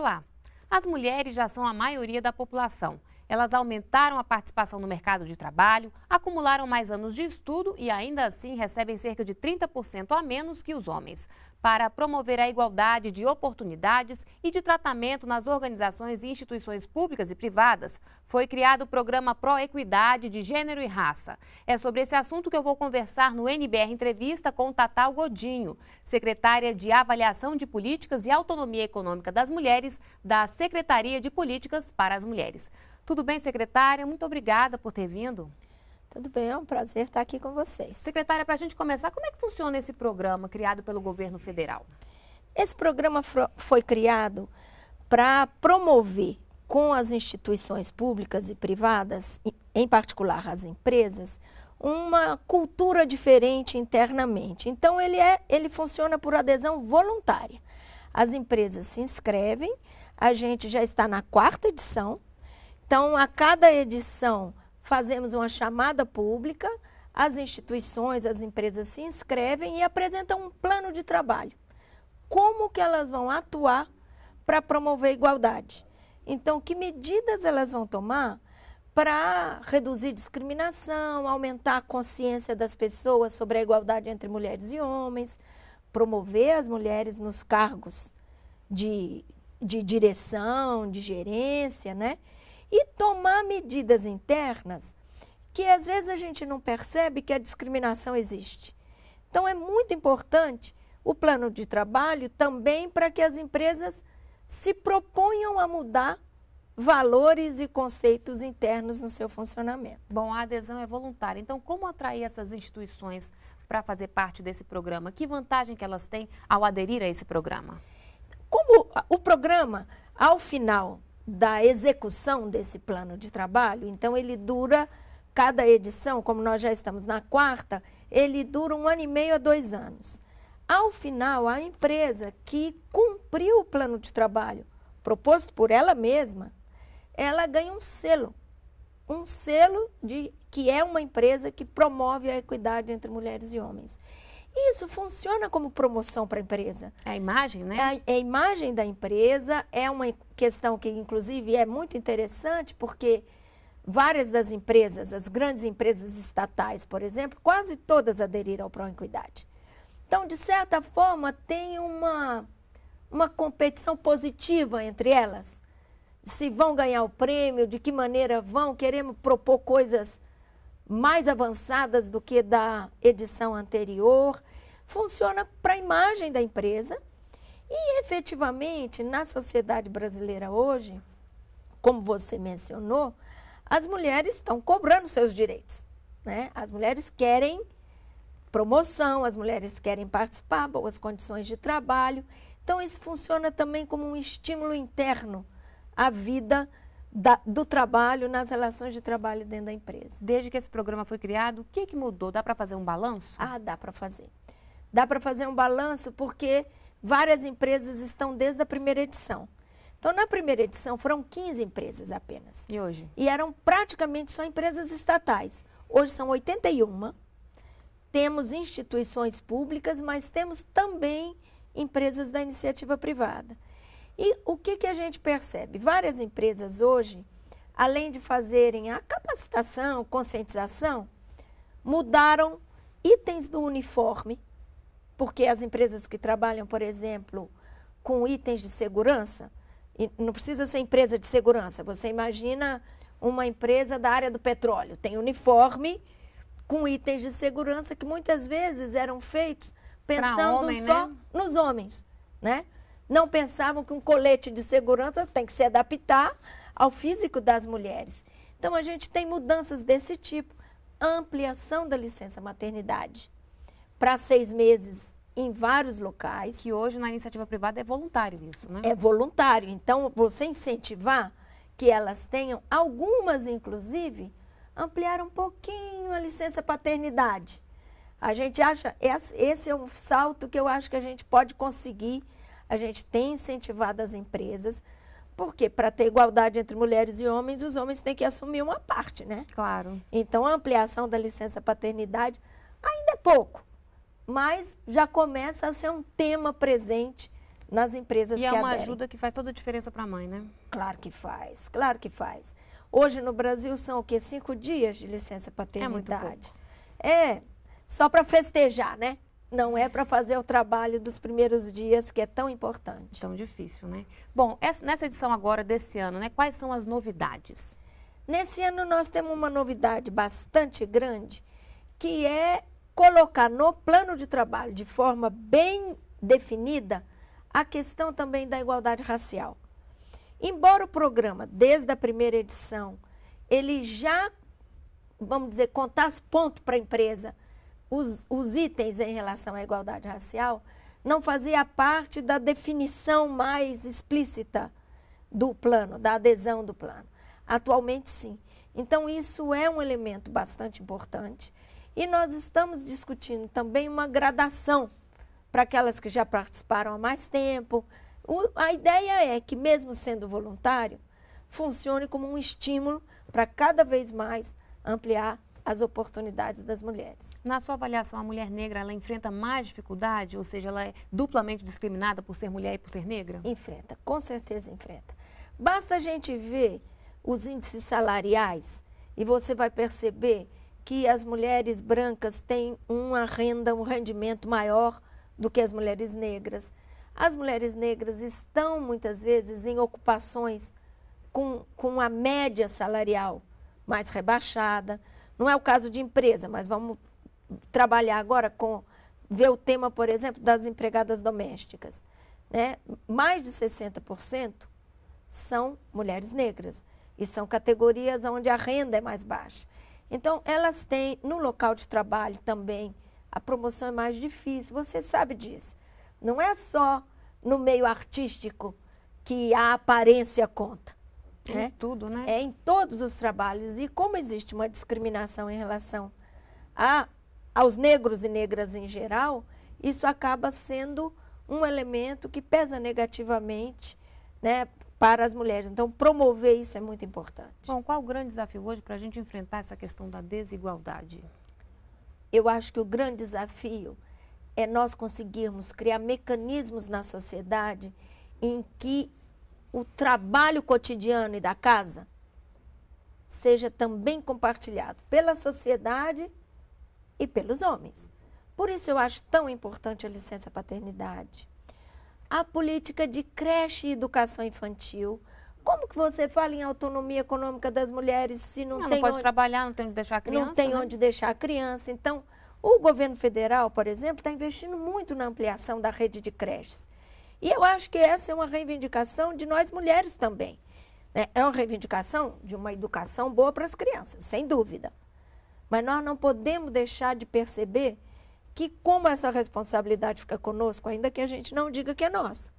Olá! As mulheres já são a maioria da população, elas aumentaram a participação no mercado de trabalho, acumularam mais anos de estudo e ainda assim recebem cerca de 30% a menos que os homens. Para promover a igualdade de oportunidades e de tratamento nas organizações e instituições públicas e privadas, foi criado o programa Pro Equidade de Gênero e Raça. É sobre esse assunto que eu vou conversar no NBR Entrevista com Tatal Godinho, secretária de Avaliação de Políticas e Autonomia Econômica das Mulheres da Secretaria de Políticas para as Mulheres. Tudo bem, secretária? Muito obrigada por ter vindo. Tudo bem, é um prazer estar aqui com vocês. Secretária, para a gente começar, como é que funciona esse programa criado pelo governo federal? Esse programa foi criado para promover com as instituições públicas e privadas, em particular as empresas, uma cultura diferente internamente. Então ele é, ele funciona por adesão voluntária. As empresas se inscrevem, a gente já está na quarta edição. Então, a cada edição, fazemos uma chamada pública, as instituições, as empresas se inscrevem e apresentam um plano de trabalho. Como que elas vão atuar para promover a igualdade? Então, que medidas elas vão tomar para reduzir discriminação, aumentar a consciência das pessoas sobre a igualdade entre mulheres e homens, promover as mulheres nos cargos de, de direção, de gerência, né? e tomar medidas internas que às vezes a gente não percebe que a discriminação existe. Então é muito importante o plano de trabalho também para que as empresas se proponham a mudar valores e conceitos internos no seu funcionamento. Bom, a adesão é voluntária. Então, como atrair essas instituições para fazer parte desse programa? Que vantagem que elas têm ao aderir a esse programa? Como o programa, ao final, da execução desse plano de trabalho. Então, ele dura, cada edição, como nós já estamos na quarta, ele dura um ano e meio a dois anos. Ao final, a empresa que cumpriu o plano de trabalho proposto por ela mesma, ela ganha um selo. Um selo de que é uma empresa que promove a equidade entre mulheres e homens. Isso funciona como promoção para a empresa. É a imagem, né? É a, é a imagem da empresa, é uma questão que, inclusive, é muito interessante, porque várias das empresas, as grandes empresas estatais, por exemplo, quase todas aderiram ao Proequidade. Então, de certa forma, tem uma, uma competição positiva entre elas. Se vão ganhar o prêmio, de que maneira vão, queremos propor coisas mais avançadas do que da edição anterior. Funciona para a imagem da empresa. E efetivamente, na sociedade brasileira hoje, como você mencionou, as mulheres estão cobrando seus direitos. Né? As mulheres querem promoção, as mulheres querem participar, boas condições de trabalho. Então, isso funciona também como um estímulo interno à vida da, do trabalho nas relações de trabalho dentro da empresa. Desde que esse programa foi criado, o que, que mudou? Dá para fazer um balanço? Ah, dá para fazer. Dá para fazer um balanço porque várias empresas estão desde a primeira edição. Então, na primeira edição, foram 15 empresas apenas. E hoje? E eram praticamente só empresas estatais. Hoje são 81. Temos instituições públicas, mas temos também empresas da iniciativa privada. E o que, que a gente percebe? Várias empresas hoje, além de fazerem a capacitação, conscientização, mudaram itens do uniforme, porque as empresas que trabalham, por exemplo, com itens de segurança, não precisa ser empresa de segurança, você imagina uma empresa da área do petróleo, tem uniforme com itens de segurança que muitas vezes eram feitos pensando homem, só né? nos homens, né? Não pensavam que um colete de segurança tem que se adaptar ao físico das mulheres. Então, a gente tem mudanças desse tipo. Ampliação da licença maternidade para seis meses em vários locais. Que hoje na iniciativa privada é voluntário isso, né? É voluntário. Então, você incentivar que elas tenham, algumas inclusive, ampliar um pouquinho a licença paternidade. A gente acha, esse é um salto que eu acho que a gente pode conseguir a gente tem incentivado as empresas, porque para ter igualdade entre mulheres e homens, os homens têm que assumir uma parte, né? Claro. Então, a ampliação da licença paternidade ainda é pouco, mas já começa a ser um tema presente nas empresas e é que E é uma aderem. ajuda que faz toda a diferença para a mãe, né? Claro que faz, claro que faz. Hoje no Brasil são o quê? Cinco dias de licença paternidade. É, muito pouco. é só para festejar, né? não é para fazer o trabalho dos primeiros dias que é tão importante. Tão difícil, né? Bom, essa, nessa edição agora desse ano, né, quais são as novidades? Nesse ano nós temos uma novidade bastante grande, que é colocar no plano de trabalho, de forma bem definida, a questão também da igualdade racial. Embora o programa, desde a primeira edição, ele já, vamos dizer, contasse ponto para a empresa, os, os itens em relação à igualdade racial não fazia parte da definição mais explícita do plano, da adesão do plano. Atualmente, sim. Então, isso é um elemento bastante importante. E nós estamos discutindo também uma gradação para aquelas que já participaram há mais tempo. O, a ideia é que, mesmo sendo voluntário, funcione como um estímulo para cada vez mais ampliar as oportunidades das mulheres. Na sua avaliação, a mulher negra ela enfrenta mais dificuldade, ou seja, ela é duplamente discriminada por ser mulher e por ser negra? Enfrenta, com certeza enfrenta. Basta a gente ver os índices salariais e você vai perceber que as mulheres brancas têm uma renda, um rendimento maior do que as mulheres negras. As mulheres negras estão muitas vezes em ocupações com, com a média salarial mais rebaixada. Não é o caso de empresa, mas vamos trabalhar agora com ver o tema, por exemplo, das empregadas domésticas. Né? Mais de 60% são mulheres negras e são categorias onde a renda é mais baixa. Então, elas têm no local de trabalho também a promoção é mais difícil, você sabe disso. Não é só no meio artístico que a aparência conta. Em é? tudo, né? É em todos os trabalhos. E como existe uma discriminação em relação a, aos negros e negras em geral, isso acaba sendo um elemento que pesa negativamente né, para as mulheres. Então, promover isso é muito importante. Bom, qual o grande desafio hoje para a gente enfrentar essa questão da desigualdade? Eu acho que o grande desafio é nós conseguirmos criar mecanismos na sociedade em que o trabalho cotidiano e da casa seja também compartilhado pela sociedade e pelos homens. Por isso eu acho tão importante a licença paternidade. A política de creche e educação infantil. Como que você fala em autonomia econômica das mulheres se não, não tem não pode onde, trabalhar, não tem onde deixar a criança? Não tem né? onde deixar a criança. Então, o governo federal, por exemplo, está investindo muito na ampliação da rede de creches. E eu acho que essa é uma reivindicação de nós mulheres também. Né? É uma reivindicação de uma educação boa para as crianças, sem dúvida. Mas nós não podemos deixar de perceber que, como essa responsabilidade fica conosco, ainda que a gente não diga que é nossa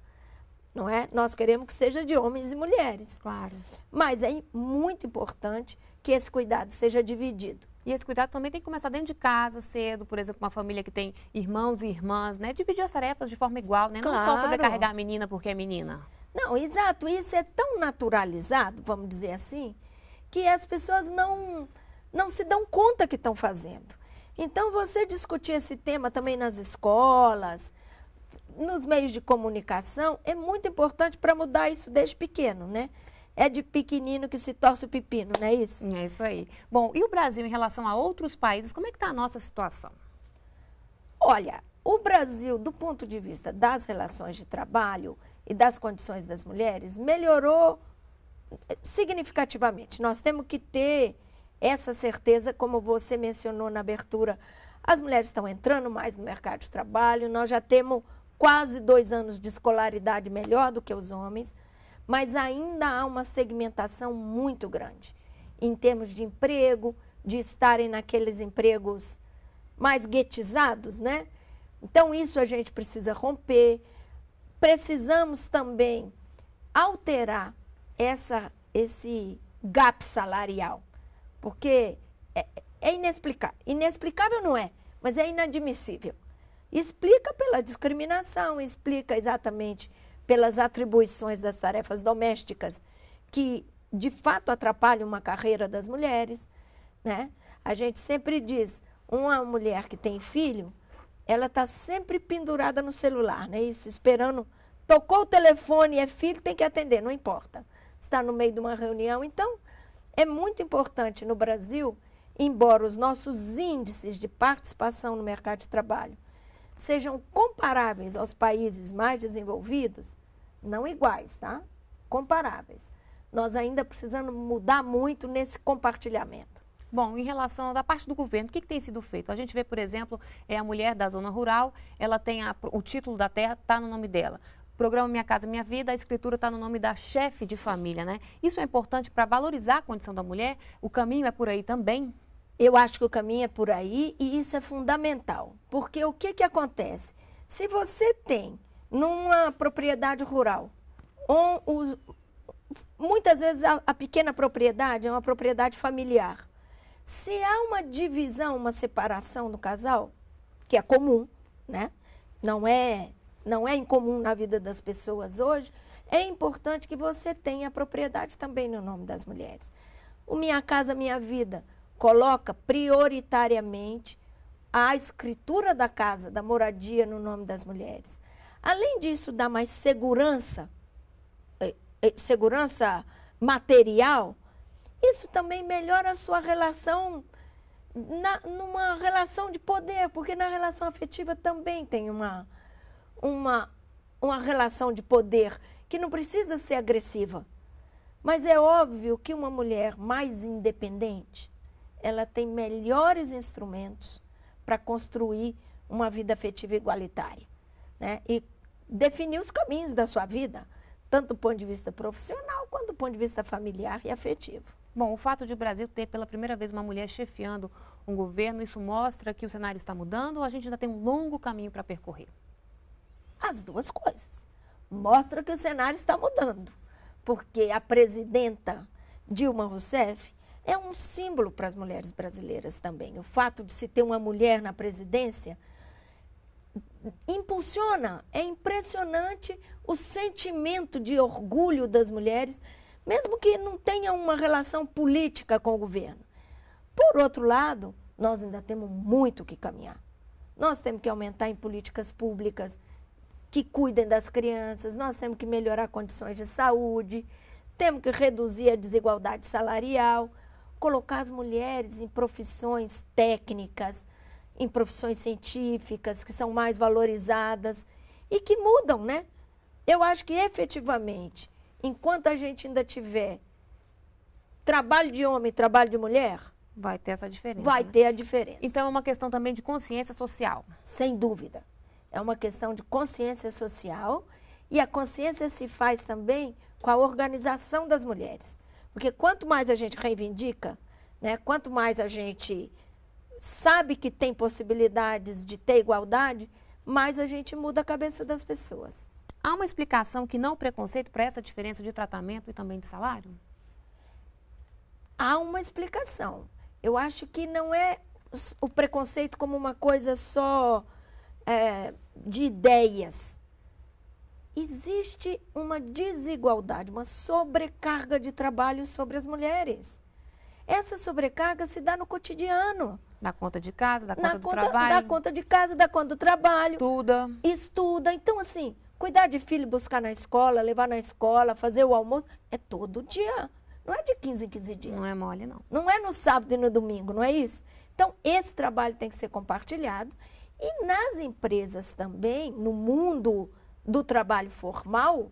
não é? Nós queremos que seja de homens e mulheres. Claro. Mas é muito importante que esse cuidado seja dividido. E esse cuidado também tem que começar dentro de casa cedo, por exemplo, uma família que tem irmãos e irmãs, né? Dividir as tarefas de forma igual, né? Claro. Não só sobrecarregar a menina porque é menina. Não, exato. Isso é tão naturalizado, vamos dizer assim, que as pessoas não, não se dão conta que estão fazendo. Então, você discutir esse tema também nas escolas, nos meios de comunicação é muito importante para mudar isso desde pequeno, né? É de pequenino que se torce o pepino, não é isso? É isso aí. Bom, e o Brasil em relação a outros países, como é que está a nossa situação? Olha, o Brasil, do ponto de vista das relações de trabalho e das condições das mulheres, melhorou eh, significativamente. Nós temos que ter essa certeza, como você mencionou na abertura, as mulheres estão entrando mais no mercado de trabalho, nós já temos quase dois anos de escolaridade melhor do que os homens, mas ainda há uma segmentação muito grande em termos de emprego, de estarem naqueles empregos mais guetizados, né? Então, isso a gente precisa romper. Precisamos também alterar essa, esse gap salarial, porque é, é inexplicável. Inexplicável não é, mas é inadmissível Explica pela discriminação, explica exatamente pelas atribuições das tarefas domésticas, que de fato atrapalham uma carreira das mulheres. Né? A gente sempre diz: uma mulher que tem filho, ela está sempre pendurada no celular, né? Isso, esperando. Tocou o telefone, é filho, tem que atender, não importa. Está no meio de uma reunião. Então, é muito importante no Brasil, embora os nossos índices de participação no mercado de trabalho sejam comparáveis aos países mais desenvolvidos, não iguais, tá? Comparáveis. Nós ainda precisamos mudar muito nesse compartilhamento. Bom, em relação da parte do governo, o que, que, tem sido feito? A gente vê, por exemplo, é a mulher da zona rural, ela tem a, o título da terra está no nome dela. programa Minha Casa Minha Vida, a escritura está no nome da chefe de família, né? Isso é importante para valorizar a condição da mulher. O caminho é por aí também. Eu acho que o caminho é por aí e isso é fundamental. Porque o que, que acontece? Se você tem numa propriedade rural, um, os, muitas vezes a, a pequena propriedade é uma propriedade familiar. Se há uma divisão, uma separação do casal, que é comum, né? Não é, não é incomum na vida das pessoas hoje, é importante que você tenha a propriedade também no nome das mulheres. O Minha Casa Minha Vida coloca prioritariamente a escritura da casa, da moradia no nome das mulheres. Além disso, dá mais segurança, eh, eh, segurança material. Isso também melhora a sua relação, na, numa relação de poder, porque na relação afetiva também tem uma, uma, uma relação de poder que não precisa ser agressiva. Mas é óbvio que uma mulher mais independente, ela tem melhores instrumentos para construir uma vida afetiva igualitária, né? E definir os caminhos da sua vida, tanto do ponto de vista profissional quanto do ponto de vista familiar e afetivo. Bom, o fato de o Brasil ter pela primeira vez uma mulher chefiando um governo, isso mostra que o cenário está mudando ou a gente ainda tem um longo caminho para percorrer? As duas coisas. Mostra que o cenário está mudando, porque a presidenta Dilma Rousseff é um símbolo para as mulheres brasileiras também. O fato de se ter uma mulher na presidência impulsiona, é impressionante o sentimento de orgulho das mulheres, mesmo que não tenha uma relação política com o governo. Por outro lado, nós ainda temos muito que caminhar. Nós temos que aumentar em políticas públicas que cuidem das crianças, nós temos que melhorar condições de saúde, temos que reduzir a desigualdade salarial, colocar as mulheres em profissões técnicas, em profissões científicas, que são mais valorizadas e que mudam, né? Eu acho que efetivamente, enquanto a gente ainda tiver trabalho de homem e trabalho de mulher, vai ter essa diferença. Vai né? ter a diferença. Então é uma questão também de consciência social. Sem dúvida. É uma questão de consciência social e a consciência se faz também com a organização das mulheres. Porque quanto mais a gente reivindica, né, quanto mais a gente sabe que tem possibilidades de ter igualdade, mais a gente muda a cabeça das pessoas. Há uma explicação que não o preconceito para essa diferença de tratamento e também de salário? Há uma explicação. Eu acho que não é o preconceito como uma coisa só é, de ideias existe uma desigualdade, uma sobrecarga de trabalho sobre as mulheres. Essa sobrecarga se dá no cotidiano. Na conta de casa, da conta, do trabalho. Da conta de casa, da conta do trabalho. Estuda. Estuda. Então, assim, cuidar de filho, buscar na escola, levar na escola, fazer o almoço, é todo dia. Não é de 15 em 15 dias. Não é mole, não. Não é no sábado e no domingo, não é isso? Então, esse trabalho tem que ser compartilhado. E nas empresas também, no mundo do trabalho formal,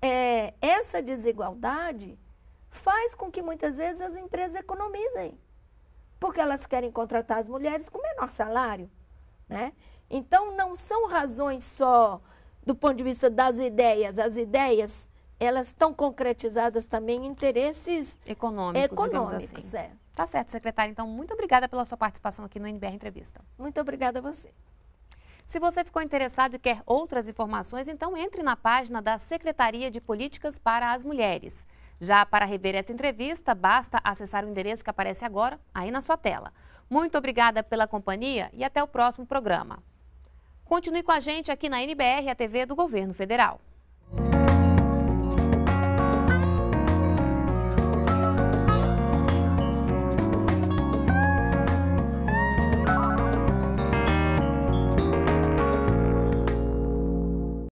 é, essa desigualdade faz com que muitas vezes as empresas economizem, porque elas querem contratar as mulheres com menor salário. Né? Então, não são razões só do ponto de vista das ideias, as ideias elas estão concretizadas também em interesses econômicos. econômicos assim. é. Tá certo, secretária. Então, muito obrigada pela sua participação aqui no NBR Entrevista. Muito obrigada a você. Se você ficou interessado e quer outras informações, então entre na página da Secretaria de Políticas para as Mulheres. Já para rever essa entrevista, basta acessar o endereço que aparece agora aí na sua tela. Muito obrigada pela companhia e até o próximo programa. Continue com a gente aqui na NBR, a TV do Governo Federal.